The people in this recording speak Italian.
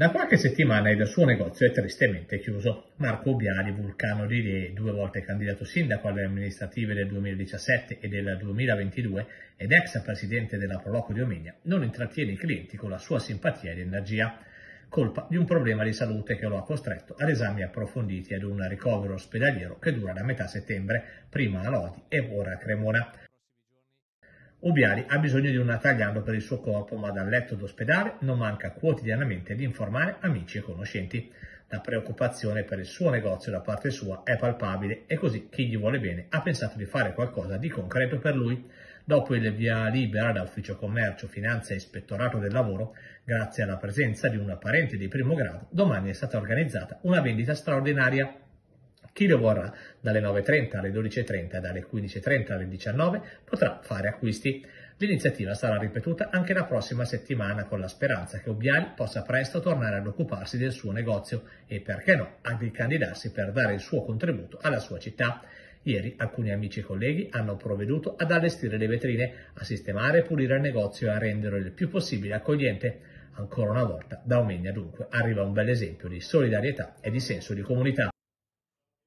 Da qualche settimana il suo negozio è tristemente chiuso. Marco Biali, vulcano di idee, due volte candidato sindaco alle amministrative del 2017 e del 2022 ed ex presidente della Proloco di Omegna, non intrattiene i clienti con la sua simpatia ed energia, colpa di un problema di salute che lo ha costretto ad esami approfonditi ad un ricovero ospedaliero che dura da metà settembre, prima a Lodi e ora a Cremona. Ubiali ha bisogno di una tagliando per il suo corpo, ma dal letto d'ospedale non manca quotidianamente di informare amici e conoscenti. La preoccupazione per il suo negozio da parte sua è palpabile e così chi gli vuole bene ha pensato di fare qualcosa di concreto per lui. Dopo il via libera da Ufficio Commercio, Finanza e Ispettorato del Lavoro, grazie alla presenza di una parente di primo grado, domani è stata organizzata una vendita straordinaria chi lavora dalle 9.30 alle 12.30 e dalle 15.30 alle 19 potrà fare acquisti. L'iniziativa sarà ripetuta anche la prossima settimana con la speranza che Obiali possa presto tornare ad occuparsi del suo negozio e perché no, a ricandidarsi per dare il suo contributo alla sua città. Ieri alcuni amici e colleghi hanno provveduto ad allestire le vetrine, a sistemare e pulire il negozio e a renderlo il più possibile accogliente. Ancora una volta, da Omegna dunque arriva un bel esempio di solidarietà e di senso di comunità.